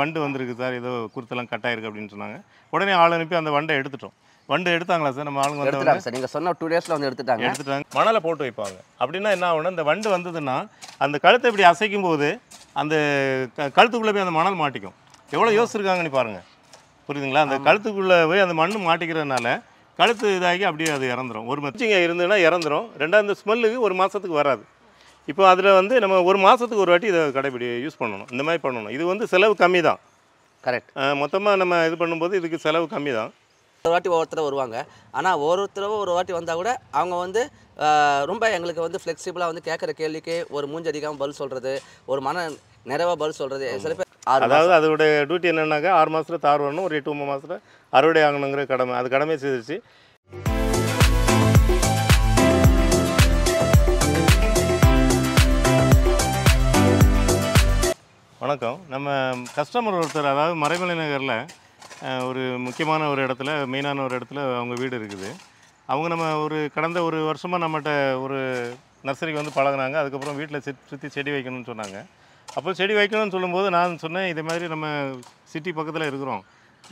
வண்டு வந்திருக்கு சார் ஏதோ குருத்தெல்லாம் கட் ஆயிருக்கு அப்படின்னு சொன்னாங்க உடனே ஆள் அனுப்பி அந்த வண்டை எடுத்துட்டோம் வண்டு எடுத்தாங்களா சார் நம்ம ஆளுங்க வந்து சார் நீங்கள் சொன்ன டூ டேஸில் வந்து எடுத்துட்டாங்க எடுத்துட்டாங்க மணலை போட்டு வைப்பாங்க அப்படின்னா என்ன ஆகணும் இந்த வண்டு வந்ததுன்னா அந்த கழுத்தை இப்படி அசைக்கும் போது அந்த கழுத்துக்குள்ளே போய் அந்த மணல் மாட்டிக்கும் எவ்வளோ யோசிச்சிருக்காங்கன்னு பாருங்கள் புரியுதுங்களா அந்த கழுத்துக்குள்ளே போய் அந்த மண் மாட்டிக்கிறதுனால கழுத்து இதாகி அப்படியே அது இறந்துடும் ஒரு மச்சிங்க இருந்ததுன்னா இறந்துடும் ரெண்டாவது ஸ்மெல்லுக்கு ஒரு மாதத்துக்கு வராது இப்போ அதில் வந்து நம்ம ஒரு மாதத்துக்கு ஒரு வாட்டி இதை கடைபிடி யூஸ் பண்ணணும் இந்த மாதிரி பண்ணணும் இது வந்து செலவு கம்மி தான் கரெக்ட் மொத்தமாக நம்ம இது பண்ணும்போது இதுக்கு செலவு கம்மி தான் ஒரு வாட்டி ஒவ்வொருத்தர வருவாங்க ஆனால் ஒருத்தரவும் ஒரு வாட்டி வந்தால் கூட அவங்க வந்து ரொம்ப எங்களுக்கு வந்து ஃப்ளெக்சிபிளாக வந்து கேட்குற கேள்விக்கு ஒரு மூஞ்சி அடிக்காமல் பதில் சொல்கிறது ஒரு மன நிறைவாக பதில் சொல்கிறது சில பேர் அதாவது அதோடைய டியூட்டி என்னென்னாக்கா ஆறு மாதத்தில் தார் வரணும் ஒரு டூ மாதத்தில் அறுவடை ஆகணுங்கிற கடமை அது கடமை செய்துச்சு வணக்கம் நம்ம கஸ்டமர் ஒருத்தர் அதாவது மறைமலை நகரில் ஒரு முக்கியமான ஒரு இடத்துல மெயினான ஒரு இடத்துல அவங்க வீடு இருக்குது அவங்க நம்ம ஒரு கடந்த ஒரு வருஷமாக நம்மகிட்ட ஒரு நர்சரிக்கு வந்து பழகினாங்க அதுக்கப்புறம் வீட்டில் சுற்றி செடி வைக்கணும்னு சொன்னாங்க அப்போ செடி வைக்கணும்னு சொல்லும்போது நான் சொன்னேன் இதே மாதிரி நம்ம சிட்டி பக்கத்தில் இருக்கிறோம்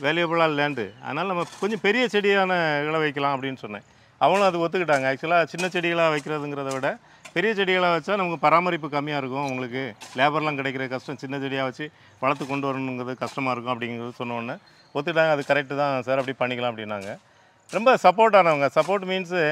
வேல்யூபிளாக லேண்டு அதனால் நம்ம கொஞ்சம் பெரிய செடியான இலை வைக்கலாம் அப்படின்னு சொன்னேன் அவங்களும் அது ஒத்துக்கிட்டாங்க ஆக்சுவலாக சின்ன செடிகளாக வைக்கிறதுங்கிறத விட பெரிய செடிகளாக வச்சா நமக்கு பராமரிப்பு கம்மியாக இருக்கும் உங்களுக்கு லேபர்லாம் கிடைக்கிற கஷ்டம் சின்ன செடியாக வச்சு வளர்த்து கொண்டு வரணுங்கிறது கஷ்டமாக இருக்கும் அப்படிங்கிறது சொன்னோன்னே ஒத்துட்டாங்க அது கரெக்டு தான் சார் அப்படி பண்ணிக்கலாம் அப்படின்னாங்க ரொம்ப சப்போர்ட் ஆனவங்க சப்போர்ட் மீன்ஸு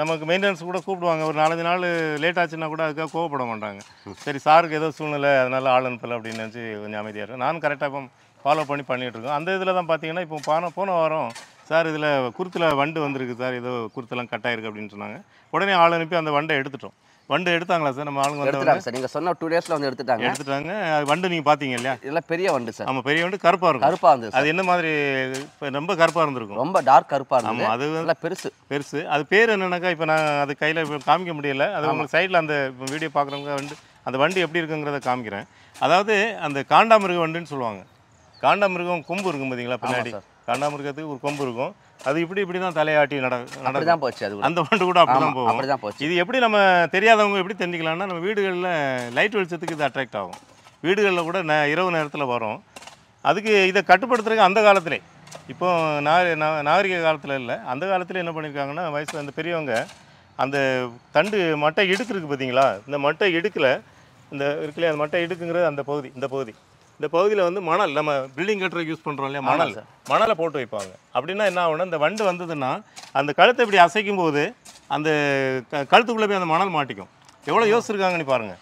நமக்கு மெயின்டெனன்ஸ் கூட கூப்பிடுவாங்க ஒரு நாலஞ்சு நாள் லேட் ஆச்சுன்னா கூட அதுக்காக கோவப்பட மாட்டாங்க சரி சாருக்கு ஏதோ சூழ்நிலை அதனால் ஆள் அனுப்பலை அப்படின்னு நினச்சி கொஞ்சம் அமைதியாக இருக்கும் நானும் கரெக்டாக இப்போ ஃபாலோ பண்ணி பண்ணிகிட்ருக்கோம் அந்த இதில் தான் பார்த்தீங்கன்னா இப்போ பணம் போன வாரம் சார் இதில் குருத்தில் வண்டு வந்திருக்கு சார் ஏதோ குருத்தெல்லாம் கட் ஆயிருக்கு அப்படின்னு சொன்னாங்க உடனே ஆள் அனுப்பி அந்த வண்டை எடுத்துட்டோம் வண்டு எடுத்தாங்களா சார் நம்ம ஆளுங்க வந்து சார் நீங்கள் சொன்ன டூ டேஸில் வந்து எடுத்துட்டாங்க எடுத்துட்டாங்க வண்டு நீங்கள் பார்த்தீங்க இல்லையா இதெல்லாம் பெரிய வண்டு சார் ஆமாம் பெரிய வண்டு கருப்பாக இருக்கும் கருப்பாக இருந்தது அது என்ன மாதிரி ரொம்ப கருப்பாக இருந்திருக்கும் ரொம்ப டார்க் கருப்பாக இருந்தது அது நல்லா பெருசு பெருசு அது பேர் என்னன்னாக்கா இப்போ நான் அது கையில் காமிக்க முடியல அது உங்களுக்கு சைடில் அந்த வீடியோ பார்க்குறவங்க வண்டு அந்த வண்டு எப்படி இருக்குங்கிறத காமிக்கிறேன் அதாவது அந்த காண்டாமிருக வண்டுன்னு சொல்லுவாங்க காண்டாமிருகம் கொம்பு இருக்கும் பார்த்தீங்களா பின்னாடி காண்டாமிருகத்துக்கு ஒரு கொம்பு இருக்கும் அது இப்படி இப்படி தான் தலையாட்டி நட போச்சு அது அந்த பண்டு கூட அப்படிதான் போகும் அப்படிதான் போச்சு இது எப்படி நம்ம தெரியாதவங்க எப்படி தெரிஞ்சுக்கலாம்னா நம்ம வீடுகளில் லைட் வெளிச்சத்துக்கு இது அட்ராக்ட் ஆகும் வீடுகளில் கூட ந இரவு நேரத்தில் வரும் அதுக்கு இதை கட்டுப்படுத்துறதுக்கு அந்த காலத்திலே இப்போ நாகரி நாகரிக காலத்தில் இல்லை அந்த காலத்தில் என்ன பண்ணியிருக்காங்கன்னா வயசில் அந்த பெரியவங்க அந்த தண்டு மட்டை இடுக்கு பார்த்தீங்களா இந்த மட்டை இடுக்கில் இந்த இருக்குல்லையே அந்த மட்டை இடுக்குங்கிறது அந்த பகுதி இந்த பகுதி இந்த பகுதியில் வந்து மணல் நம்ம பில்டிங் கட்டுறதுக்கு யூஸ் பண்ணுறோம் இல்லையா மணல் மணலை போட்டு வைப்பாங்க அப்படின்னா என்ன ஆகணும் இந்த வண்டு வந்ததுன்னா அந்த கழுத்தை இப்படி அசைக்கும் போது அந்த கழுத்துக்குள்ளே போய் அந்த மணல் மாட்டிக்கும் எவ்வளோ யோசிச்சிருக்காங்கன்னு பாருங்கள்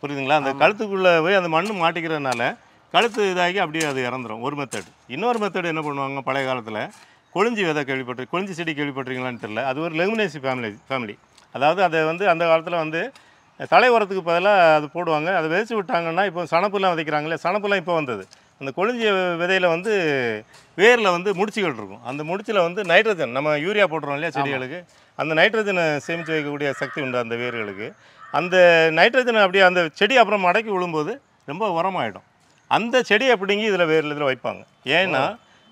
புரியுதுங்களா அந்த கழுத்துக்குள்ளே போய் அந்த மண் மாட்டிக்கிறதுனால கழுத்து இதாகி அப்படியே அது இறந்துடும் ஒரு மெத்தட் இன்னொரு மெத்தட் என்ன பண்ணுவாங்க பழைய காலத்தில் கொழிஞ்சி விதை கேள்விப்பட்டு கொழிஞ்சி செடி கேள்விப்பட்டிருக்கீங்களான்னு தெரில அது ஒரு லெகுமினேசி ஃபேமிலி ஃபேமிலி அதாவது அதை வந்து அந்த காலத்தில் வந்து தலை உரத்துக்கு பதிலாக அது போடுவாங்க அதை விதைச்சி விட்டாங்கன்னா இப்போ சணப்புலாம் விதைக்கிறாங்களே சணப்புலாம் இப்போ வந்தது அந்த கொழிஞ்சி விதையில் வந்து வேரில் வந்து முடிச்சுகள் இருக்கும் அந்த முடிச்சில் வந்து நைட்ரஜன் நம்ம யூரியா போடுறோம் இல்லையா செடிகளுக்கு அந்த நைட்ரஜனை சேமித்து வைக்கக்கூடிய சக்தி உண்டு அந்த வேர்களுக்கு அந்த நைட்ரஜனை அப்படியே அந்த செடி அப்புறம் மடக்கி விழும்போது ரொம்ப உரமாயிடும் அந்த செடியை அப்படிங்கி இதில் வேரில் இதில் வைப்பாங்க ஏன்னா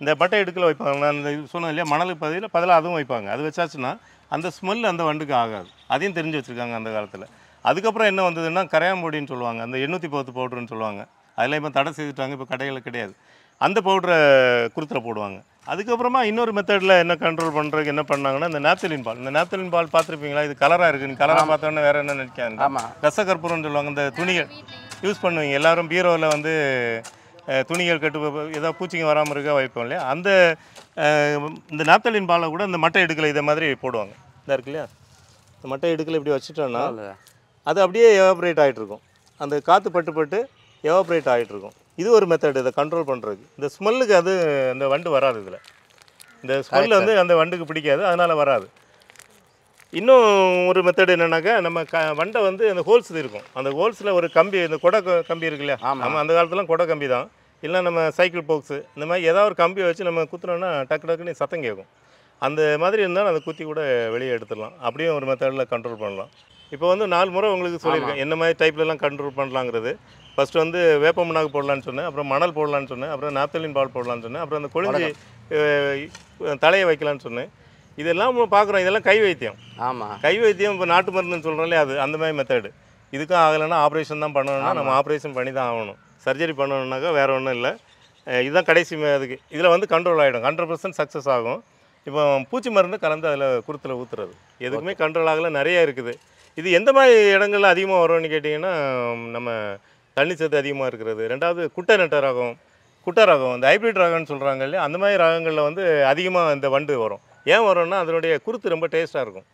இந்த பட்டை இடுக்கில் வைப்பாங்க நான் இந்த சொன்னேன் இல்லையா மணலுக்கு பதில் பதிலாக அதுவும் வைப்பாங்க அது வச்சாச்சுன்னா அந்த ஸ்மெல் அந்த வண்டுக்கு ஆகாது அதையும் தெரிஞ்சு வச்சுருக்காங்க அந்த காலத்தில் அதுக்கப்புறம் என்ன வந்ததுன்னா கரையாம்பொடின்னு சொல்லுவாங்க அந்த எண்ணூற்றி பத்து பவுடருன்னு சொல்லுவாங்க அதில் இப்போ தடை செய்துட்டாங்க இப்போ கடைகளில் கிடையாது அந்த பவுடரை குருத்தில் போடுவாங்க அதுக்கப்புறமா இன்னொரு மெத்தடில் என்ன கண்ட்ரோல் பண்ணுறதுக்கு என்ன பண்ணாங்கன்னா இந்த நேப்தலின் பால் இந்த நேப்தலின் பால் பார்த்துருப்பீங்களா இது கலராக நீ கலராக பார்த்தோன்னே வேறு என்ன நினைக்காங்க ஆமாம் ரசகற்பூரம்னு சொல்லுவாங்க இந்த துணிகள் யூஸ் பண்ணுவீங்க எல்லோரும் பீரோவில் வந்து துணிகள் கட்டு ஏதோ பூச்சிங்க வராமல் இருக்க வைப்போம் இல்லையா அந்த இந்த நாப்தலின் பாலை கூட இந்த மட்டை எடுக்கலை இதை மாதிரி போடுவாங்க இதாக இருக்கு இல்லையா இந்த மட்டை எடுக்கலை இப்படி வச்சுட்டோன்னா அது அப்படியே எவாப்ரேட் ஆகிட்ருக்கும் அந்த காற்று பட்டு பட்டு எவாப்ரேட் ஆகிட்ருக்கும் இது ஒரு மெத்தடு இதை கண்ட்ரோல் பண்ணுறதுக்கு இந்த ஸ்மெல்லுக்கு அது இந்த வண்டு வராது இதில் இந்த ஸ்மெல் வந்து அந்த வண்டுக்கு பிடிக்காது அதனால் வராது இன்னும் ஒரு மெத்தடு என்னென்னாக்கா நம்ம க வண்டை வந்து அந்த ஹோல்ஸ் இருக்கும் அந்த ஹோல்ஸில் ஒரு கம்பி இந்த கொடை கம்பி இருக்கு இல்லையா நம்ம அந்த காலத்துலாம் கொடை கம்பி தான் இல்லை நம்ம சைக்கிள் போக்ஸு இந்த மாதிரி ஏதாவது ஒரு கம்பியை வச்சு நம்ம குத்துனோம்னா டக்கு டக்குன்னு சத்தம் கேட்கும் அந்த மாதிரி இருந்தாலும் அதை குத்தி கூட வெளியே எடுத்துடலாம் அப்படியும் ஒரு மெத்தடில் கண்ட்ரோல் பண்ணலாம் இப்போ வந்து நாலு முறை உங்களுக்கு சொல்லியிருக்கேன் என்ன மாதிரி டைப்லலாம் கண்ட்ரோல் பண்ணலாங்கிறது ஃபஸ்ட்டு வந்து வேப்ப முன்னாக்கு போடலான்னு சொன்னேன் அப்புறம் மணல் போடலான்னு சொன்னேன் அப்புறம் நாப்தலின் பால் போடலான்னு சொன்னேன் அப்புறம் அந்த கொழிஞ்சி தலையை வைக்கலான்னு சொன்னேன் இதெல்லாம் பார்க்குறோம் இதெல்லாம் கை வைத்தியம் ஆமாம் கை வைத்தியம் இப்போ நாட்டு மருந்துன்னு சொல்கிறோம்லே அது அந்த மாதிரி மெத்தடு இதுக்கும் ஆகலைன்னா ஆப்ரேஷன் தான் பண்ணணும்னா நம்ம ஆப்ரேஷன் பண்ணி தான் ஆகணும் சர்ஜரி பண்ணணுன்னாக்கா வேறு ஒன்றும் இல்லை இதுதான் கடைசி அதுக்கு இதில் வந்து கண்ட்ரோல் ஆகிடும் ஹண்ட்ரட் பர்சன்ட் சக்ஸஸ் ஆகும் இப்போ பூச்சி மருந்து கலந்து அதில் குருத்தில் ஊற்றுறது எதுக்குமே கண்ட்ரோல் ஆகலை நிறையா இருக்குது இது எந்த மாதிரி இடங்கள்ல அதிகமாக வரும்னு கேட்டிங்கன்னா நம்ம தண்ணி சத்து அதிகமாக இருக்கிறது ரெண்டாவது குட்டை நட்ட ரகம் குட்டை ரகம் இந்த ஹைப்ரிட் ரகம்னு சொல்கிறாங்க இல்லையா அந்த மாதிரி ரகங்களில் வந்து அதிகமாக இந்த வண்டு வரும் ஏன் வரும்னா அதனுடைய குருத்து ரொம்ப டேஸ்ட்டாக இருக்கும்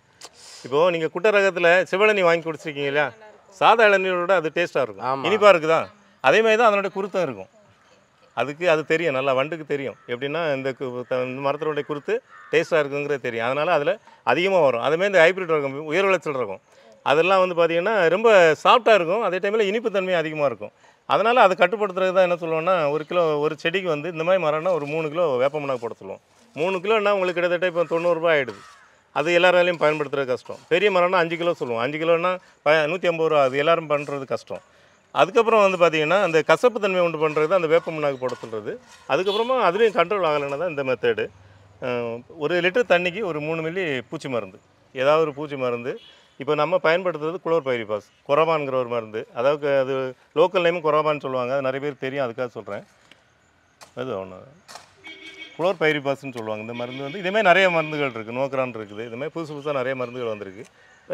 இப்போது நீங்கள் குட்டை ரகத்தில் சிவளனி வாங்கி குடிச்சிருக்கீங்க இல்லையா சாதா இளநீரோட அது டேஸ்ட்டாக இருக்கும் இனிப்பாக இருக்குதா அதே மாதிரி தான் அதனுடைய குருத்தம் இருக்கும் அதுக்கு அது தெரியும் நல்லா வண்டுக்கு தெரியும் எப்படின்னா இந்த மரத்தினுடைய குருத்து டேஸ்ட்டாக இருக்குங்கிறது தெரியும் அதனால் அதில் அதிகமாக வரும் அதுமாதிரி இந்த ஹைப்ரிட் ரகம் உயர் விளைச்சல் ரகம் அதெல்லாம் வந்து பார்த்திங்கன்னா ரொம்ப சாஃப்டாக இருக்கும் அதே டைமில் இனிப்பு தன்மை அதிகமாக இருக்கும் அதனால் அதை கட்டுப்படுத்துறது தான் என்ன சொல்லுவோம்னா ஒரு கிலோ ஒரு செடிக்கு வந்து இந்த மாதிரி மரம்னா ஒரு மூணு கிலோ வேப்ப மண்ணாக போட சொல்லுவோம் மூணு கிலோன்னா உங்களுக்கு கிட்டத்தட்ட இப்போ தொண்ணூறுரூபா ஆகிடுது அது எல்லாராலையும் பயன்படுத்துறது கஷ்டம் பெரிய மரம்னா அஞ்சு கிலோ சொல்லுவோம் அஞ்சு கிலோனா ப நூற்றி ஐம்பது ரூபா அது எல்லோரும் பண்ணுறது கஷ்டம் அதுக்கப்புறம் வந்து பார்த்திங்கன்னா அந்த கசப்பு தன்மை உண்டு பண்ணுறது அந்த வேப்ப மண்ணாக்கு போட சொல்கிறது அதுக்கப்புறமா அதுலேயும் கண்ட்ரோல் ஆகலைன்னா தான் இந்த மெத்தேடு ஒரு லிட்டர் தண்ணிக்கு ஒரு மூணு மில்லி பூச்சி மருந்து ஏதாவது ஒரு பூச்சி மருந்து இப்போ நம்ம பயன்படுத்துறது குளோர் பாஸ் கொரபான்கிற ஒரு மருந்து அதாவது அது லோக்கல் நேம் கொரபான்னு சொல்லுவாங்க அது நிறைய பேர் தெரியும் அதுக்காக சொல்கிறேன் அது ஒன்று குளோர்பைரிபாஸ்ன்னு சொல்லுவாங்க இந்த மருந்து வந்து இதுமாதிரி நிறைய மருந்துகள் இருக்குது நோக்கரான் இருக்குது இதுமாதிரி புதுசு புதுசாக நிறைய மருந்துகள் வந்திருக்கு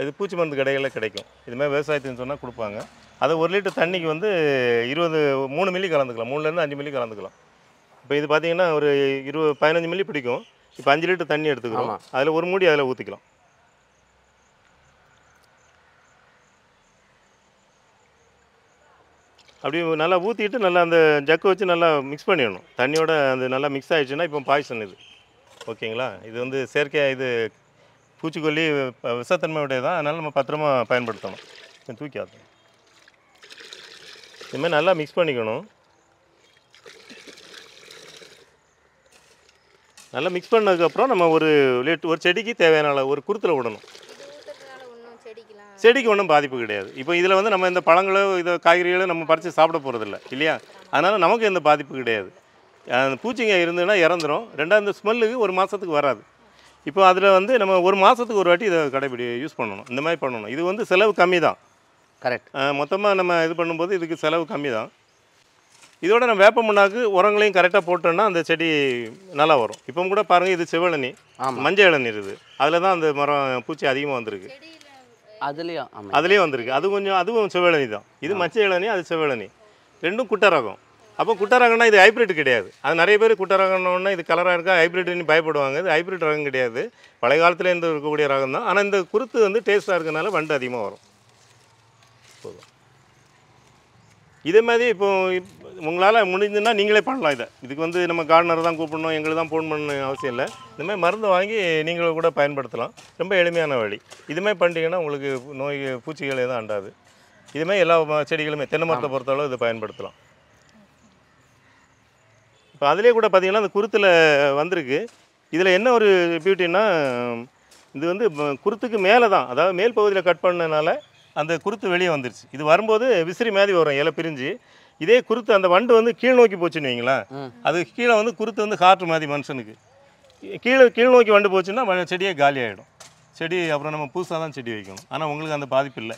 இது பூச்சி மருந்து கடைகளில் கிடைக்கும் இதுமாதிரி விவசாயத்தின்னு சொன்னால் கொடுப்பாங்க அதை ஒரு லிட்டர் தண்ணிக்கு வந்து இருபது மூணு மில்லி கலந்துக்கலாம் மூணுலேருந்து அஞ்சு மில்லி கலந்துக்கலாம் இப்போ இது பார்த்தீங்கன்னா ஒரு இருபது பதினஞ்சு மில்லி பிடிக்கும் இப்போ அஞ்சு லிட்டர் தண்ணி எடுத்துக்கிறோம் அதில் ஒரு மூடி அதில் ஊற்றிக்கலாம் அப்படி நல்லா ஊற்றிட்டு நல்லா அந்த ஜக்கு வச்சு நல்லா மிக்ஸ் பண்ணிடணும் தண்ணியோட அது நல்லா மிக்ஸ் ஆகிடுச்சுன்னா இப்போ பாய்சன் இது ஓகேங்களா இது வந்து செயற்கையாக இது பூச்சிக்கொல்லி விசத்தன்மையுடைய தான் அதனால் நம்ம பத்திரமா பயன்படுத்தணும் தூக்காது இதுமாதிரி நல்லா மிக்ஸ் பண்ணிக்கணும் நல்லா மிக்ஸ் பண்ணதுக்கப்புறம் நம்ம ஒரு லேட் ஒரு செடிக்கு தேவையான ஒரு குருத்தில் விடணும் செடிக்கு ஒன்றும் பாதிப்பு கிடையாது இப்போ இதில் வந்து நம்ம இந்த பழங்களோ இதோ காய்கறிகளோ நம்ம பறித்து சாப்பிட போகிறதில்ல இல்லையா அதனால் நமக்கு எந்த பாதிப்பு கிடையாது அந்த பூச்சிங்க இருந்ததுன்னா இறந்துடும் ரெண்டாவது ஸ்மெல்லுக்கு ஒரு மாதத்துக்கு வராது இப்போ அதில் வந்து நம்ம ஒரு மாதத்துக்கு ஒரு வாட்டி இதை கடைபிடி யூஸ் பண்ணணும் இந்த மாதிரி பண்ணணும் இது வந்து செலவு கம்மி தான் கரெக்ட் மொத்தமாக நம்ம இது பண்ணும்போது இதுக்கு செலவு கம்மி தான் இதோட நம்ம வேப்ப முன்னாக்கு உரங்களையும் கரெக்டாக போட்டோம்னா அந்த செடி நல்லா வரும் இப்போ கூட பாருங்கள் இது செவளனி மஞ்சள் இளநீர் இது அதில் தான் அந்த மரம் பூச்சி அதிகமாக வந்திருக்கு அதுலேயும் அதுலேயும் வந்திருக்கு அது கொஞ்சம் அதுவும் செவ்வழனி தான் இது மச்ச இளநி அது செவ்வழனி ரெண்டும் குட்டை ரகம் அப்போ குட்டை ரகம்னா இது ஹைப்ரிட் கிடையாது அது நிறைய பேர் குட்டை ரகம்னோன்னா இது கலராக இருக்கா ஹைப்ரிட்னு பயப்படுவாங்க இது ஹைப்ரிட் ரகம் கிடையாது பழைய காலத்தில் இருந்து இருக்கக்கூடிய ரகம் தான் ஆனால் இந்த குருத்து வந்து டேஸ்ட்டாக இருக்கனால வண்டு அதிகமாக வரும் இதே மாதிரி இப்போ உங்களால் முடிஞ்சுன்னா நீங்களே பண்ணலாம் இதை இதுக்கு வந்து நம்ம கார்டனர் தான் கூப்பிடணும் எங்களுக்கு தான் ஃபோன் பண்ணணும் அவசியம் இல்லை இந்த மாதிரி வாங்கி நீங்களும் கூட பயன்படுத்தலாம் ரொம்ப எளிமையான வழி இதுமாதிரி பண்ணிட்டீங்கன்னா உங்களுக்கு நோய் பூச்சிகளே தான் அண்டாது இதுமாதிரி எல்லா செடிகளுமே தென்னை மரத்தை பொறுத்தளவு இதை பயன்படுத்தலாம் இப்போ அதிலே கூட பார்த்திங்கன்னா அந்த குருத்தில் வந்திருக்கு இதில் என்ன ஒரு பியூட்டின்னா இது வந்து குருத்துக்கு மேலே தான் அதாவது மேல் பகுதியில் கட் பண்ணனால அந்த குருத்து வெளியே வந்துருச்சு இது வரும்போது விசிறி மாதிரி வரும் இலை பிரிஞ்சு இதே குருத்து அந்த வண்டு வந்து கீழ் நோக்கி போச்சுன்னு வைங்களேன் அது கீழே வந்து குருத்து வந்து காற்று மாதிரி மனுஷனுக்கு கீழே கீழ் நோக்கி வண்டு போச்சுன்னா செடியே காலி ஆகிடும் செடி அப்புறம் நம்ம புதுசாக தான் செடி வைக்கணும் ஆனால் உங்களுக்கு அந்த பாதிப்பு இல்லை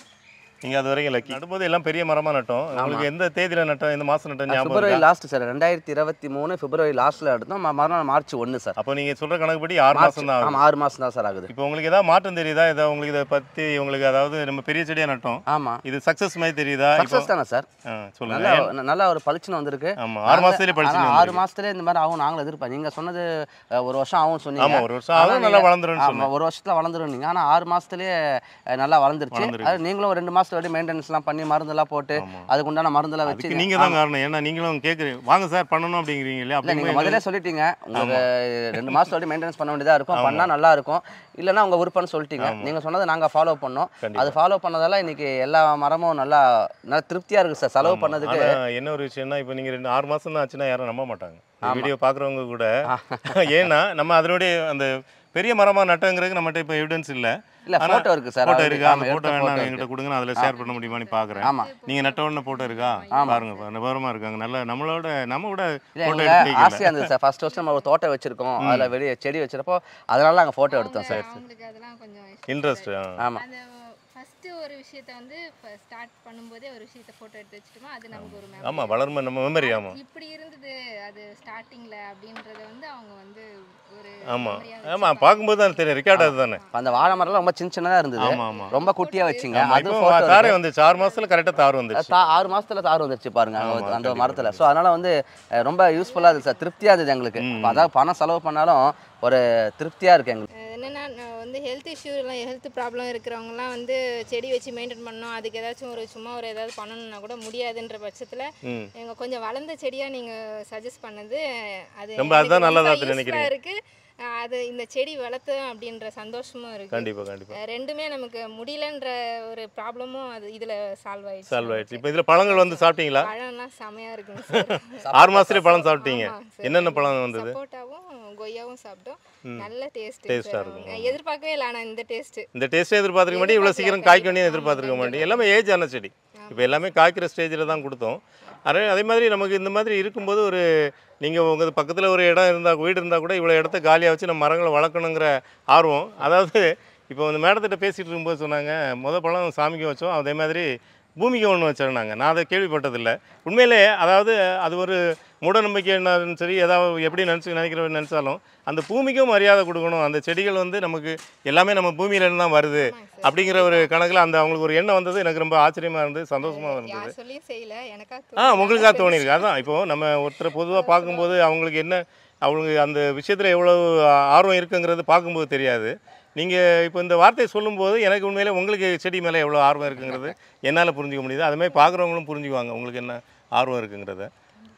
நீங்கள் அது வரைக்கும் லக்கி நடும்போது எல்லாம் பெரிய மரமாக நட்டோம் உங்களுக்கு எந்த தேதியில் நட்டோம் எந்த மாதம் நட்டோம் பிப்ரவரி லாஸ்ட் சார் ரெண்டாயிரத்தி இருபத்தி மூணு பிப்ரவரி லாஸ்ட்டில் எடுத்தோம் மறுநாள் மார்ச் ஒன்று சார் அப்போ நீங்கள் சொல்கிற கணக்குப்படி ஆறு மாதம் தான் ஆமாம் ஆறு மாதம் தான் சார் ஆகுது இப்போ உங்களுக்கு ஏதாவது மாற்றம் தெரியுதா ஏதாவது உங்களுக்கு இதை பற்றி உங்களுக்கு அதாவது நம்ம பெரிய செடியாக நட்டோம் ஆமாம் இது சக்ஸஸ் மாதிரி தெரியுதா சக்ஸஸ் தானே சார் சொல்லுங்கள் நல்லா ஒரு பளிச்சுன்னு வந்திருக்கு ஆமாம் ஆறு மாதத்துலேயே பளிச்சு ஆறு மாதத்துலேயே இந்த மாதிரி ஆகும் நாங்களும் எதிர்ப்போம் நீங்கள் சொன்னது ஒரு வருஷம் ஆகும் சொன்னீங்க ஒரு வருஷம் ஆகும் நல்லா வளர்ந்துரும் ஒரு வருஷத்தில் வளர்ந்துரும் நீங்கள் ஆனால் ஆறு மாதத்துலேயே நல்லா வளர்ந்துருச்சு நீங்களும் ரெண்டு மாதம் லாஸ்ட் வரையும் மெயின்டெனன்ஸ்லாம் பண்ணி மருந்தெல்லாம் போட்டு அதுக்கு உண்டான மருந்தெல்லாம் வச்சு நீங்க தான் காரணம் ஏன்னா நீங்களும் கேட்குறீங்க வாங்க சார் பண்ணணும் அப்படிங்கிறீங்க இல்லையா நீங்கள் முதல்ல சொல்லிட்டீங்க உங்களுக்கு ரெண்டு மாதம் மெயின்டெனன்ஸ் பண்ண வேண்டியதாக இருக்கும் பண்ணால் நல்லா இருக்கும் இல்லைன்னா உங்கள் விருப்பம்னு சொல்லிட்டீங்க நீங்கள் சொன்னதை நாங்கள் ஃபாலோ பண்ணோம் அது ஃபாலோ பண்ணதால இன்னைக்கு எல்லா மரமும் நல்லா நல்லா திருப்தியாக இருக்குது சார் செலவு பண்ணதுக்கு என்ன ஒரு விஷயம்னா இப்போ நீங்கள் ரெண்டு ஆறு மாதம் தான் ஆச்சுன்னா யாரும் நம்ப மாட்டாங்க வீடியோ பார்க்குறவங்க கூட ஏன்னா நம்ம அதனுடைய அந்த பெரிய மரமா நட்டங்கிறது நம்மகிட்ட இப்ப எவிடன்ஸ் இல்ல இல்ல போட்டோ இருக்கு சார் போட்டோ இருக்கு அந்த போட்டோ வேணா எங்கிட்ட கொடுங்க நான் அதில் ஷேர் பண்ண முடியுமான்னு பாக்குறேன் ஆமா நீங்க நட்ட உடனே போட்டோ இருக்கா பாருங்க நிபரமாக இருக்காங்க நல்ல நம்மளோட நம்ம கூட போட்டோ எடுத்து ஆசியா இருந்தது சார் ஃபர்ஸ்ட் ஃபர்ஸ்ட் நம்ம ஒரு தோட்டம் வச்சிருக்கோம் அதில் வெளிய செடி வச்சிருப்போ அதனால அங்க போட்டோ எடுத்தோம் சார் இன்ட்ரஸ்ட் ஆமா ஃபஸ்ட்டு ஒரு விஷயத்தை வந்து இப்போ ஸ்டார்ட் பண்ணும்போதே ஒரு விஷயத்தை ஃபோட்டோ எடுத்து வச்சுட்டோமா அது நமக்கு ஒரு மெமரி ஆமாம் வளரும் நம்ம மெமரி ஆமாம் இப்படி இருந்தது அது ஸ்டார்டிங்கில் அப்படின்றத வந்து அவங்க வந்து ஒரு ஆமாம் ஆமாம் பார்க்கும்போது தான் தெரியும் ரெக்கார்ட் அது தானே அந்த வாழை மரம்லாம் ரொம்ப சின்ன சின்னதாக இருந்தது ஆமாம் ஆமாம் ரொம்ப குட்டியாக வச்சுங்க அதுவும் தாரே வந்துச்சு ஆறு மாதத்தில் கரெக்டாக தார் வந்துச்சு ஆறு மாதத்தில் தார் வந்துச்சு பாருங்க அந்த மரத்தில் ஸோ அதனால் வந்து ரொம்ப யூஸ்ஃபுல்லாக இருந்துச்சு திருப்தியாக இருந்தது எங்களுக்கு அதாவது பணம் செலவு பண்ணாலும் ஒரு திருப்தியாக இருக்குது எங்களுக்கு பார்த்தீங்கன்னா வந்து ஹெல்த் இஷ்யூலாம் ஹெல்த் ப்ராப்ளம் இருக்கிறவங்கலாம் வந்து செடி வச்சு மெயின்டைன் பண்ணோம் அதுக்கு ஏதாச்சும் ஒரு சும்மா ஒரு ஏதாவது பண்ணணும்னா கூட முடியாதுன்ற பட்சத்தில் எங்கள் கொஞ்சம் வளர்ந்த செடியாக நீங்கள் சஜஸ்ட் பண்ணது அது ரொம்ப அதுதான் நல்லதாக இருக்குது அது இந்த செடி வளர்த்தோம் அப்படின்ற சந்தோஷமும் இருக்கு கண்டிப்பா கண்டிப்பா ரெண்டுமே நமக்கு முடியலன்ற ஒரு ப்ராப்ளமும் அது இதுல சால்வ் ஆயிடுச்சு சால்வ் ஆயிடுச்சு இப்போ இதுல பழங்கள் வந்து சாப்பிட்டீங்களா பழம்லாம் செமையா இருக்கு ஆறு மாசத்துல பழம் சாப்பிட்டீங்க என்னென்ன பழம் வந்தது சப்போட்டாவும் கொய்யாவும் சாப்பிட்டோம் நல்ல டேஸ்ட் டேஸ்டா இருக்கும் எதிர்பார்க்கவே இல்லை ஆனா இந்த டேஸ்ட் இந்த டேஸ்ட் எதிர்பார்த்திருக்க மாட்டேன் இவ்வளவு சீக்கிரம் காய்க்க எதிர்பார்த்திருக்க மாட்டேன் எல்லாமே ஏஜ் ஆன செடி இப்போ எல்லாமே காய்க்கிற ஸ்டேஜில் தான் கொடுத்தோம் அதே அதே மாதிரி நமக்கு இந்த மாதிரி இருக்கும்போது ஒரு நீங்கள் உங்கள் பக்கத்தில் ஒரு இடம் இருந்தால் வீடு இருந்தால் கூட இவ்வளோ இடத்த காலியாக வச்சு நம்ம மரங்களை வளர்க்கணுங்கிற ஆர்வம் அதாவது இப்போ அந்த மேடத்திட்ட பேசிகிட்டு இருக்கும்போது சொன்னாங்க முத பழம் சாமிக்கு வச்சோம் அதே மாதிரி பூமிக்கு ஒன்று வச்சிருந்தாங்க நான் அதை கேள்விப்பட்டதில்லை உண்மையிலே அதாவது அது ஒரு மூட நம்பிக்கைனாலும் சரி ஏதாவது எப்படி நினச்சி நினைக்கிற நினச்சாலும் அந்த பூமிக்கும் மரியாதை கொடுக்கணும் அந்த செடிகள் வந்து நமக்கு எல்லாமே நம்ம பூமியிலேருந்து தான் வருது அப்படிங்கிற ஒரு கணக்கில் அந்த அவங்களுக்கு ஒரு எண்ணம் வந்தது எனக்கு ரொம்ப ஆச்சரியமாக இருந்தது சந்தோஷமாக இருந்தது ஆ உங்களுக்காக தோணியிருக்கு அதுதான் இப்போது நம்ம ஒருத்தரை பொதுவாக பார்க்கும்போது அவங்களுக்கு என்ன அவங்களுக்கு அந்த விஷயத்தில் எவ்வளோ ஆர்வம் இருக்குங்கிறது பார்க்கும்போது தெரியாது நீங்கள் இப்போ இந்த வார்த்தையை சொல்லும்போது எனக்கு உண்மையிலே உங்களுக்கு செடி மேலே எவ்வளோ ஆர்வம் இருக்குங்கிறது என்னால் புரிஞ்சிக்க முடியுது அதுமாதிரி பார்க்குறவங்களும் புரிஞ்சுக்குவாங்க உங்களுக்கு என்ன ஆர்வம் இருக்குங்கிறத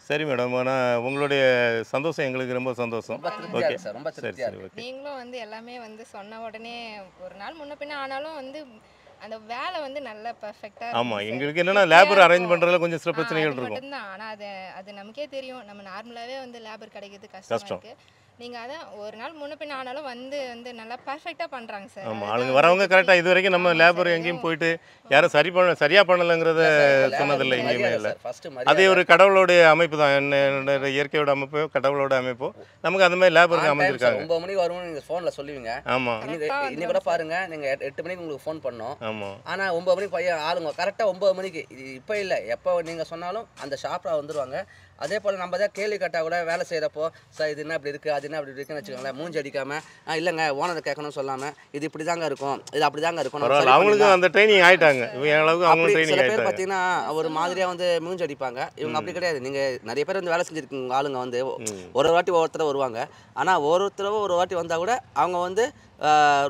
சரி மேடம் ஆனால் உங்களுடைய சந்தோஷம் எங்களுக்கு ரொம்ப சந்தோஷம் ஓகே சரி சரி ஓகே நீங்களும் வந்து எல்லாமே வந்து சொன்ன உடனே ஒரு நாள் முன்ன பின்ன ஆனாலும் வந்து அந்த வேலை வந்து நல்ல பர்ஃபெக்டாக ஆமாம் எங்களுக்கு என்னென்னா லேபர் அரேஞ்ச் பண்ணுறதுல கொஞ்சம் சில பிரச்சனைகள் இருக்கும் ஆனால் அது அது நமக்கே தெரியும் நம்ம நார்மலாகவே வந்து லேபர் கிடைக்கிறது கஷ்டம் நீங்க அதான் ஒரு நாள் முன்ன பின் ஆனாலும் வந்து வந்து நல்லா பர்ஃபெக்டாக பண்றாங்க சார் ஆமா ஆளுங்க வரவங்க கரெக்டாக இது வரைக்கும் நம்ம லேபர் எங்கேயும் போயிட்டு யாரும் சரி பண்ண சரியாக பண்ணலைங்கிறத இல்ல எங்கேயுமே இல்ல அதே ஒரு கடவுளோட அமைப்பு தான் என்ன இயற்கையோட அமைப்பு கடவுளோட அமைப்பு நமக்கு அந்த மாதிரி லேபருக்கு அமைஞ்சிருக்காங்க 9 மணிக்கு வரும்னு நீங்க போன்ல சொல்லுவீங்க ஆமா இன்னைக்கு கூட பாருங்க நீங்க எட்டு மணிக்கு உங்களுக்கு ஃபோன் பண்ணோம் ஆமா ஆனா 9 மணிக்கு பையன் ஆளுங்க கரெக்ட்டா 9 மணிக்கு இப்ப இல்ல இல்லை எப்போ சொன்னாலும் அந்த ஷாப்ல வந்துருவாங்க அதே போல நம்ம தான் கேள்வி கேட்டா கூட வேலை செய்யறப்போ சார் இது என்ன இப்படி இருக்கு அது அப்படி இருக்குன்னு வச்சுக்கோங்களேன் மூஞ்சி அடிக்காம இல்லைங்க ஓனரை கேட்கணும்னு சொல்லாமல் இது இப்படி தாங்க இருக்கும் இது அப்படி தாங்க இருக்கும் அவங்களுக்கு அந்த ட்ரைனிங் ஆயிட்டாங்க சில பேர் பார்த்தீங்கன்னா ஒரு மாதிரியாக வந்து மூஞ்சி அடிப்பாங்க இவங்க அப்படி கிடையாது நீங்கள் நிறைய பேர் வந்து வேலை செஞ்சுருக்கீங்க ஆளுங்க வந்து ஒரு வாட்டி ஒவ்வொருத்தர வருவாங்க ஆனால் ஒவ்வொருத்தரவோ ஒரு வாட்டி வந்தால் கூட அவங்க வந்து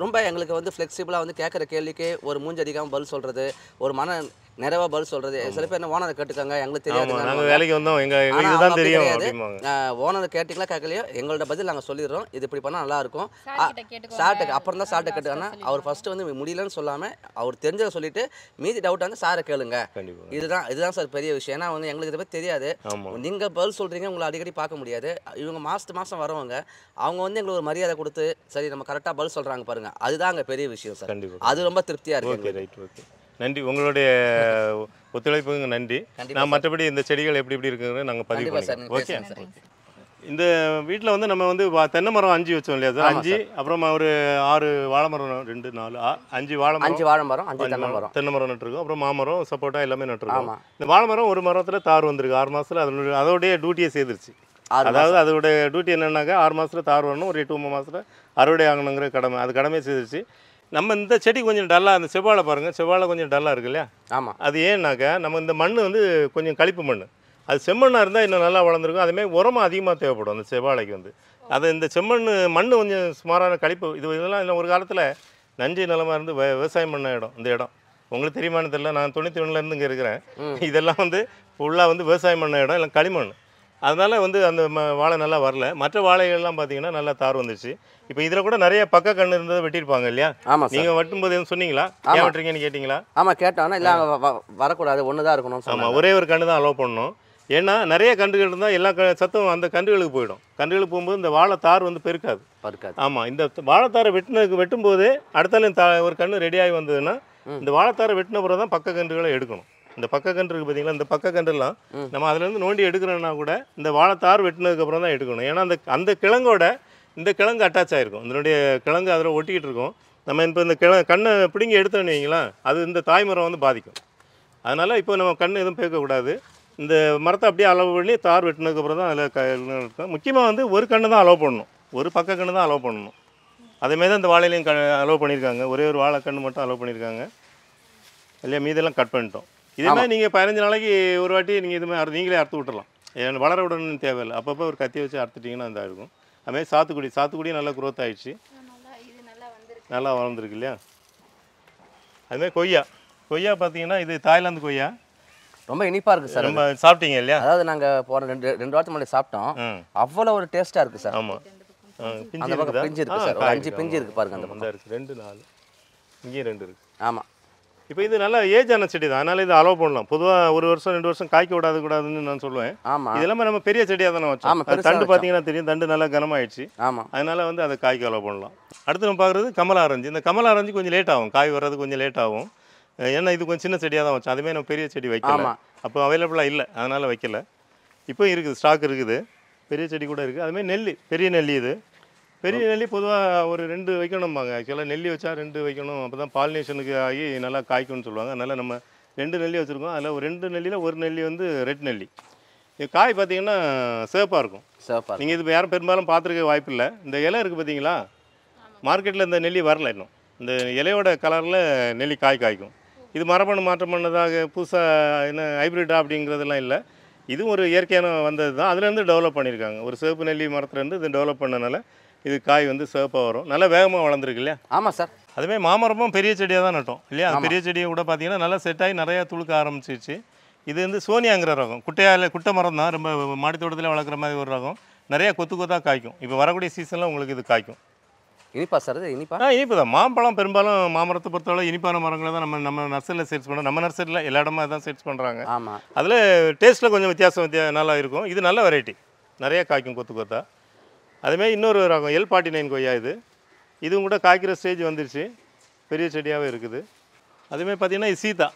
ரொம்ப எங்களுக்கு வந்து ஃப்ளெக்சிபிளாக வந்து கேட்குற கேள்விக்கு ஒரு மூஞ்சி அடிக்காமல் பதில் சொல்கிறது ஒரு மன நிறைய பதில் சொல்றது சில பேர் என்ன ஓனரை கேட்டுக்காங்க எங்களுக்கு தெரியாது நாங்கள் வேலைக்கு வந்தோம் எங்க இதுதான் தெரியும் ஓனரை கேட்டிங்களா கேட்கலையோ எங்களோட பதில் நாங்கள் சொல்லிடுறோம் இது இப்படி பண்ணால் நல்லா இருக்கும் சார்ட்ட அப்புறம் தான் சார்ட்டை கேட்டுக்கானா அவர் ஃபர்ஸ்ட் வந்து முடியலன்னு சொல்லாமல் அவர் தெரிஞ்சதை சொல்லிட்டு மீதி டவுட் வந்து சாரை கேளுங்க இதுதான் இதுதான் சார் பெரிய விஷயம் ஏன்னா வந்து எங்களுக்கு இதை தெரியாது நீங்க பதில் சொல்றீங்க உங்களை அடிக்கடி பார்க்க முடியாது இவங்க மாசத்து மாசம் வரவங்க அவங்க வந்து எங்களுக்கு ஒரு மரியாதை கொடுத்து சரி நம்ம கரெக்டாக பதில் சொல்றாங்க பாருங்க அதுதான் அங்கே பெரிய விஷயம் சார் அது ரொம்ப திருப்தியா இருக்கு நன்றி உங்களுடைய ஒத்துழைப்புக்கு நன்றி நான் மற்றபடி இந்த செடிகள் எப்படி எப்படி இருக்குங்கிறது நாங்கள் பதிவு பண்ணுறோம் ஓகே இந்த வீட்டில் வந்து நம்ம வந்து தென்னை மரம் அஞ்சு வச்சோம் இல்லையா சார் அஞ்சு அப்புறமா ஒரு ஆறு வாழை மரம் ரெண்டு நாலு அஞ்சு வாழை அஞ்சு வாழை மரம் அஞ்சு தென்னை மரம் தென்னை மரம் நட்டுருக்கோம் அப்புறம் மாமரம் சப்போட்டா எல்லாமே நட்டுருக்கோம் இந்த வாழை மரம் ஒரு மரத்தில் தார் வந்திருக்கு ஆறு மாதத்தில் அதனுடைய அதோடைய டியூட்டியை சேர்ந்துருச்சு அதாவது அதோடைய டியூட்டி என்னன்னாக்கா ஆறு மாதத்தில் தார் வரணும் ஒரு எட்டு ஒம்பது மாதத்தில் அறுவடை ஆகணுங்கிற கடமை அது கடமையை சேர்ந்துருச்சு நம்ம இந்த செடி கொஞ்சம் டல்லாக அந்த செவ்வாழை பாருங்கள் செவ்வாழை கொஞ்சம் டல்லாக இருக்கு இல்லையா ஆமாம் அது ஏன்னாக்கா நம்ம இந்த மண் வந்து கொஞ்சம் கழிப்பு மண் அது செம்மண்ணாக இருந்தால் இன்னும் நல்லா வளர்ந்துருக்கும் அதுமாரி உரமாக அதிகமாக தேவைப்படும் அந்த செவ்வாழைக்கு வந்து அது இந்த செம்மண் மண் கொஞ்சம் சுமாரான கழிப்பு இது இதெல்லாம் ஒரு காலத்தில் நஞ்சு நிலமாக இருந்து விவசாயம் பண்ண இடம் இந்த இடம் உங்களுக்கு தெரியுமானு தெரியல நான் தொண்ணூற்றி ஒன்றுலேருந்து இங்கே இருக்கிறேன் இதெல்லாம் வந்து ஃபுல்லாக வந்து விவசாயம் பண்ண இடம் இல்லை களிமண் அதனால் வந்து அந்த ம வாழை நல்லா வரல மற்ற வாழைகள்லாம் பார்த்தீங்கன்னா நல்லா தார் வந்துச்சு இப்போ இதில் கூட நிறைய பக்க கண்ணு இருந்ததை வெட்டியிருப்பாங்க இல்லையா ஆமாம் நீங்கள் வெட்டும்போது எதுவும் சொன்னீங்களா ஏன் வெட்டுறீங்கன்னு கேட்டிங்களா ஆமாம் கேட்டோம்னா இல்லை வரக்கூடாது ஒன்று தான் இருக்கணும் ஆமாம் ஒரே ஒரு கண்ணு தான் அலோவ் பண்ணணும் ஏன்னா நிறைய கன்றுகள் இருந்தால் எல்லா சத்தம் அந்த கன்றுகளுக்கு போயிடும் கன்றுகளுக்கு போகும்போது இந்த வாழைத்தார் வந்து பெருக்காது பெருக்காது ஆமாம் இந்த வாழைத்தாரை வெட்டினதுக்கு வெட்டும்போது அடுத்தாலும் தா ஒரு கன்று ரெடியாகி வந்ததுன்னா இந்த வாழைத்தாரை வெட்டின பிறகு தான் பக்க கன்றுகளை எடுக்கணும் இந்த பக்க கன்று இருக்குது பார்த்தீங்களா இந்த பக்க கன்றுலாம் நம்ம அதுலேருந்து நோண்டி எடுக்கிறோன்னா கூட இந்த வாழைத்தார் வெட்டினதுக்கப்புறம் தான் எடுக்கணும் ஏன்னா அந்த அந்த கிழங்கோட இந்த கிழங்கு அட்டாச் ஆகிருக்கும் இதனுடைய கிழங்கு அதில் ஒட்டிக்கிட்டு இருக்கும் நம்ம இப்போ இந்த கிழ கண்ணை பிடுங்கி எடுத்தோன்னீங்களா அது இந்த தாய்மரம் வந்து பாதிக்கும் அதனால் இப்போ நம்ம கண் எதுவும் பேக்கக்கூடாது இந்த மரத்தை அப்படியே அளவு பண்ணி தார் வெட்டினதுக்கப்புறம் தான் அதில் இருக்கும் முக்கியமாக வந்து ஒரு கண்ணு தான் அலோவ் பண்ணணும் ஒரு பக்க கண்ணு தான் அலோவ் பண்ணணும் அதேமாரி தான் இந்த வாழையிலையும் க அலோவ் பண்ணியிருக்காங்க ஒரே ஒரு வாழை கன்று மட்டும் அலோவ் பண்ணியிருக்காங்க இல்லையா மீதெல்லாம் கட் பண்ணிட்டோம் இதே மாதிரி நீங்கள் பதினஞ்சு நாளைக்கு ஒரு வாட்டி நீங்கள் இது மாதிரி நீங்களே அறுத்து விட்டுறலாம் வளர விடணும்னு தேவையில்லை அப்பப்போ ஒரு கத்தி வச்சு அறுத்துட்டிங்கன்னா இதாக இருக்கும் அதுமாதிரி சாத்துக்குடி சாத்துக்குடி நல்லா குரோத் ஆயிடுச்சு நல்லா வளர்ந்துருக்கு இல்லையா அதுமாதிரி கொய்யா கொய்யா பார்த்தீங்கன்னா இது தாய்லாந்து கொய்யா ரொம்ப இனிப்பாக இருக்குது சார் ரொம்ப சாப்பிட்டீங்க இல்லையா அதாவது நாங்கள் போன ரெண்டு ரெண்டு வாரத்துக்கு முன்னாடி சாப்பிட்டோம் அவ்வளோ ஒரு டேஸ்ட்டாக இருக்குது சார் ஆமாம் பிஞ்சு இருக்குது சார் அஞ்சு பிஞ்சு இருக்குது பாருங்க அந்த ரெண்டு நாலு இங்கேயும் ரெண்டு இருக்குது ஆமாம் இப்போ இது நல்லா ஏஜ் ஆன செடி தான் அதனால இது அலோவ் பண்ணலாம் பொதுவாக ஒரு வருஷம் ரெண்டு வருஷம் காய்க்க விடாது கூடாதுன்னு நான் சொல்லுவேன் ஆமாம் இதெல்லாமே நம்ம பெரிய செடியாக தானே வச்சோம் தண்டு பார்த்தீங்கன்னா தெரியும் தண்டு நல்லா கனமாயிடுச்சு ஆமாம் அதனால வந்து அதை காய்க்கு அலோவ் பண்ணலாம் அடுத்து நம்ம பார்க்குறது கமல ஆரஞ்சு இந்த கமலா ஆரஞ்சு கொஞ்சம் லேட் ஆகும் காய் வர்றது கொஞ்சம் லேட் ஆகும் ஏன்னா இது கொஞ்சம் சின்ன செடியாக தான் வச்சோம் அதுமாதிரி நம்ம பெரிய செடி வைக்கலாம் அப்போ அவைலபிளாக இல்லை அதனால் வைக்கல இப்போ இருக்குது ஸ்டாக் இருக்குது பெரிய செடி கூட இருக்குது அதுமாதிரி நெல் பெரிய நெல் இது பெரிய நெல்லி பொதுவாக ஒரு ரெண்டு வைக்கணும்பாங்க ஆக்சுவலாக நெல்லி வச்சா ரெண்டு வைக்கணும் அப்போ தான் பாலினேஷனுக்கு ஆகி நல்லா காய்க்கும்னு சொல்லுவாங்க அதனால் நம்ம ரெண்டு நெல்லி வச்சுருக்கோம் அதில் ஒரு ரெண்டு நெல்லியில் ஒரு நெல்லி வந்து ரெட் நெல்லி காய் பார்த்தீங்கன்னா சேஃபாக இருக்கும் சேஃபாக நீங்கள் இது யாரும் பெரும்பாலும் பார்த்துருக்க வாய்ப்பு இல்லை இந்த இலை இருக்குது பார்த்தீங்களா மார்க்கெட்டில் இந்த நெல்லி வரல இன்னும் இந்த இலையோட கலரில் நெல்லி காய் காய்க்கும் இது மரபணு மாற்றம் பண்ணதாக புதுசாக என்ன ஹைப்ரிட்டா அப்படிங்கிறதெல்லாம் இல்லை இதுவும் ஒரு இயற்கையான வந்தது தான் அதுலேருந்து டெவலப் பண்ணியிருக்காங்க ஒரு சிவப்பு நெல்லி மரத்துலேருந்து இது டெவலப் பண்ணனால இது காய் வந்து சிவப்பாக வரும் நல்லா வேகமாக வளர்ந்துருக்கு இல்லையா ஆமாம் சார் அதுவே மாமரமும் பெரிய செடியாக தான் நட்டோம் இல்லையா பெரிய செடியை கூட பார்த்தீங்கன்னா நல்லா செட்டாகி நிறையா துளுக்க ஆரம்பிச்சிருச்சு இது வந்து சோனியாங்கிற ரகம் குட்டையால் குட்டை மரம் தான் ரொம்ப மாடித்தோட்டத்தில் வளர்க்குற மாதிரி ஒரு ரகம் நிறையா கொத்து கொத்தாக காய்க்கும் இப்போ வரக்கூடிய சீசனில் உங்களுக்கு இது காய்க்கும் இனிப்பா சார் இது இனிப்பா ஆ இனிப்பு தான் மாம்பழம் பெரும்பாலும் மாமரத்தை பொறுத்தவரை இனிப்பான மரங்களை தான் நம்ம நம்ம நர்சரியில் சேல்ஸ் பண்ணுறோம் நம்ம நர்சரியில் எல்லா இடமா தான் சேல்ஸ் பண்ணுறாங்க ஆமாம் அதில் டேஸ்ட்டில் கொஞ்சம் வித்தியாசம் நல்லா இருக்கும் இது நல்ல வெரைட்டி நிறைய காய்க்கும் கொத்து கொத்தா அதேமாதிரி இன்னொரு ரகம் எல் ஃபார்ட்டி நைன் கொய்யா இது இதுவும் கூட காய்க்கிற ஸ்டேஜ் வந்துருச்சு பெரிய செடியாகவே இருக்குது அதுமாரி பார்த்திங்கன்னா இது சீதா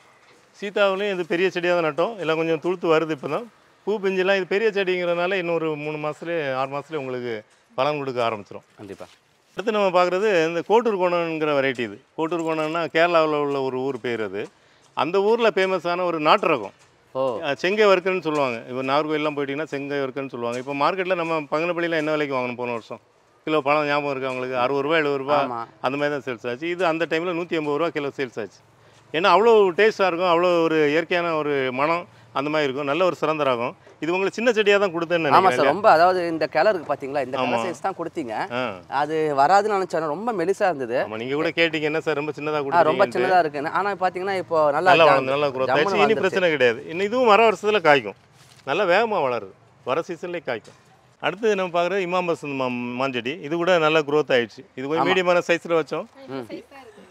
சீதாவிலையும் இது பெரிய செடியாக தான் நட்டோம் எல்லாம் கொஞ்சம் துளுத்து வருது இப்போ தான் பூ பிஞ்செல்லாம் இது பெரிய செடிங்கிறதுனால இன்னொரு மூணு மாதத்துலேயே ஆறு மாதத்துலேயே உங்களுக்கு பலன் கொடுக்க ஆரம்பிச்சிடும் கண்டிப்பாக அடுத்து நம்ம பார்க்குறது இந்த கோட்டூர் கோணங்கிற வெரைட்டி இது கோட்டூர் கோணம்னா கேரளாவில் உள்ள ஒரு ஊர் பேர் அது அந்த ஊரில் ஃபேமஸான ஒரு நாட்டு ரகம் செங்கை வறுக்குன்னு சொல்லுவாங்க இப்போ நாகர்கோயிலாம் போயிட்டீங்கன்னா செங்கை வறுக்குன்னு சொல்லுவாங்க இப்போ மார்க்கெட்டில் நம்ம பங்கனப்பள்ளியில் என்ன விலைக்கு வாங்கணும் போன வருஷம் கிலோ பழம் ஞாபகம் இருக்குது அவங்களுக்கு அறுபது ரூபா எழுபது ரூபா அந்த மாதிரி தான் சேல்ஸ் ஆச்சு இது அந்த டைமில் நூற்றி ஐம்பது ரூபா கிலோ சேல்ஸ் ஆச்சு ஏன்னா அவ்வளோ டேஸ்ட்டாக இருக்கும் அவ்வளோ ஒரு இயற்கையான ஒரு மனம் அந்த மாதிரி இருக்கும் நல்ல ஒரு சிறந்த ராகம் இது உங்களுக்கு சின்ன செடியாக தான் கொடுத்தேன்னு ஆமாம் சார் ரொம்ப அதாவது இந்த கிளருக்கு பார்த்தீங்களா இந்த சைஸ் தான் கொடுத்தீங்க அது வராதுன்னு நினச்சோம் ரொம்ப மெலிசாக இருந்தது நீங்கள் கூட கேட்டீங்க என்ன சார் ரொம்ப சின்னதாக கொடுத்து ரொம்ப சின்னதாக இருக்குன்னு ஆனால் பார்த்தீங்கன்னா இப்போ நல்லா நல்லா குரோத் இனி பிரச்சனை கிடையாது இன்னும் இதுவும் வர வருஷத்தில் காய்க்கும் நல்லா வேகமாக வளருது வர சீசன்லேயே காய்க்கும் அடுத்து நம்ம பார்க்குறது இமாம்பஸ் மாஞ்செடி இது கூட நல்லா குரோத் ஆயிடுச்சு இது கொஞ்சம் மீடியமான சைஸில் வச்சோம்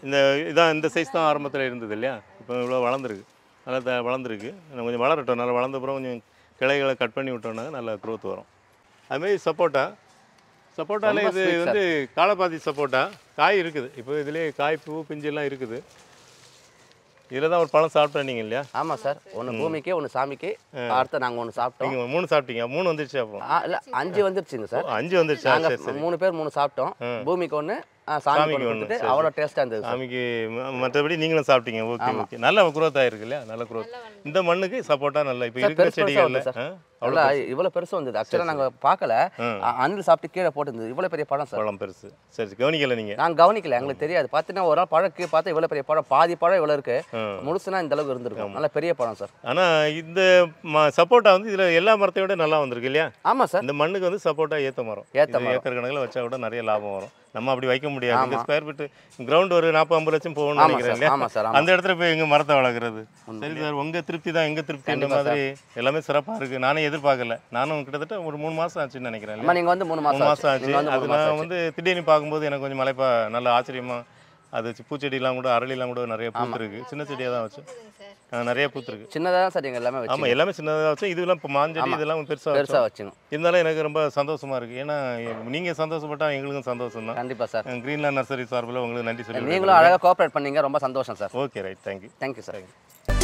இந்த இதான் இந்த சைஸ் தான் ஆரம்பத்தில் இருந்தது இல்லையா இப்போ இவ்வளோ வளர்ந்துருக்கு நல்லா த வளர்ந்துருக்கு நம்ம கொஞ்சம் வளரட்டும் நல்லா வளர்ந்தப்புறம் கொஞ்சம் கிளைகளை கட் பண்ணி விட்டோம்னா நல்லா க்ரோத் வரும் அதுமாரி சப்போட்டா சப்போட்டாலே இது வந்து காலப்பாத்தி சப்போட்டா காய் இருக்குது இப்போ இதுலேயே காய் பூ பிஞ்செல்லாம் இருக்குது இதில் தான் ஒரு பழம் சாப்பிட்டேன் நீங்கள் இல்லையா ஆமாம் சார் ஒன்று பூமிக்கு ஒன்று சாமிக்கு அடுத்து நாங்கள் ஒன்று சாப்பிட்டோம் மூணு சாப்பிட்டீங்க மூணு வந்துருச்சு அப்போ இல்லை அஞ்சு வந்துருச்சுங்க சார் அஞ்சு வந்துருச்சு மூணு பேர் மூணு சாப்பிட்டோம் பூமிக்கு ஒன்று சாமிக்கு கொடுத்துட்டு அவ்வளோ டேஸ்ட்டாக இருந்தது சாமிக்கு மற்றபடி நீங்களும் சாப்பிட்டீங்க ஓகே ஓகே நல்ல குரோத் ஆயிருக்கு இல்லையா நல்ல குரோத் இந்த மண்ணுக்கு சப்போர்ட்டாக நல்லா இப்போ இருக்கிற செடிகள் அவ்வளோ இவ்வளோ பெருசு வந்தது ஆக்சுவலாக நாங்கள் பார்க்கல அணில் சாப்பிட்டு கீழே போட்டுருந்தது இவ்வளோ பெரிய படம் சார் பழம் பெருசு சரி கவனிக்கல நீங்கள் நான் கவனிக்கல எங்களுக்கு தெரியாது பார்த்தீங்கன்னா ஒரு நாள் பழம் பார்த்தா இவ்வளோ பெரிய படம் பாதி பழம் இவ்வளோ இருக்கு முழுசுனா இந்த அளவுக்கு இருந்திருக்கும் நல்ல பெரிய படம் சார் ஆனால் இந்த சப்போட்டா வந்து இதில் எல்லா விட நல்லா வந்திருக்கு இல்லையா ஆமாம் சார் இந்த மண்ணுக்கு வந்து சப்போட்டா ஏற்ற மரம் ஏற்ற ஏக்கர் கணக்கில் வச்சா கூட நிறைய லாபம் வரும் நம்ம அப்படி வைக்க முடியாது ஸ்கொயர் ஃபீட் கிரவுண்ட் ஒரு நாற்பது ஐம்பது லட்சம் போகணும்னு நினைக்கிறேன் அந்த இடத்துல போய் எங்கள் மரத்தை வளர்க்குறது சரி சார் உங்கள் திருப்தி தான் எங்கள் திருப்தி அந்த மாதிரி எல்லாமே சிறப்பாக இருக்குது நானே எதிர்பார்க்கல நானும் கிட்டத்தட்ட ஒரு மூணு மாசம் ஆச்சுன்னு நினைக்கிறேன் வந்து மூணு மாதம் ஆச்சு அது நான் வந்து திடீர்னு பார்க்கும்போது எனக்கு கொஞ்சம் மலைப்பா நல்ல ஆச்சரியமா அது எல்லாம் கூட அரளிலாம் கூட நிறைய பூத்துருக்கு சின்ன செடியாக தான் வச்சு நிறைய பூத்துருக்கு சின்னதாக தான் சார் எல்லாமே ஆமாம் எல்லாமே சின்னதாக வச்சு இதெல்லாம் இப்போ மாஞ்செடி இதெல்லாம் பெருசாக பெருசாக வச்சுங்க இருந்தாலும் எனக்கு ரொம்ப சந்தோஷமாக இருக்குது ஏன்னா நீங்கள் சந்தோஷப்பட்டா எங்களுக்கும் சந்தோஷம் தான் கண்டிப்பாக சார் கிரீன்லாண்ட் நர்சரி சார்பில் உங்களுக்கு நன்றி சொல்லி நீங்களும் அழகாக கோஆப்ரேட் பண்ணீங்க ரொம்ப சந்தோஷம் sir okay right thank you thank you sir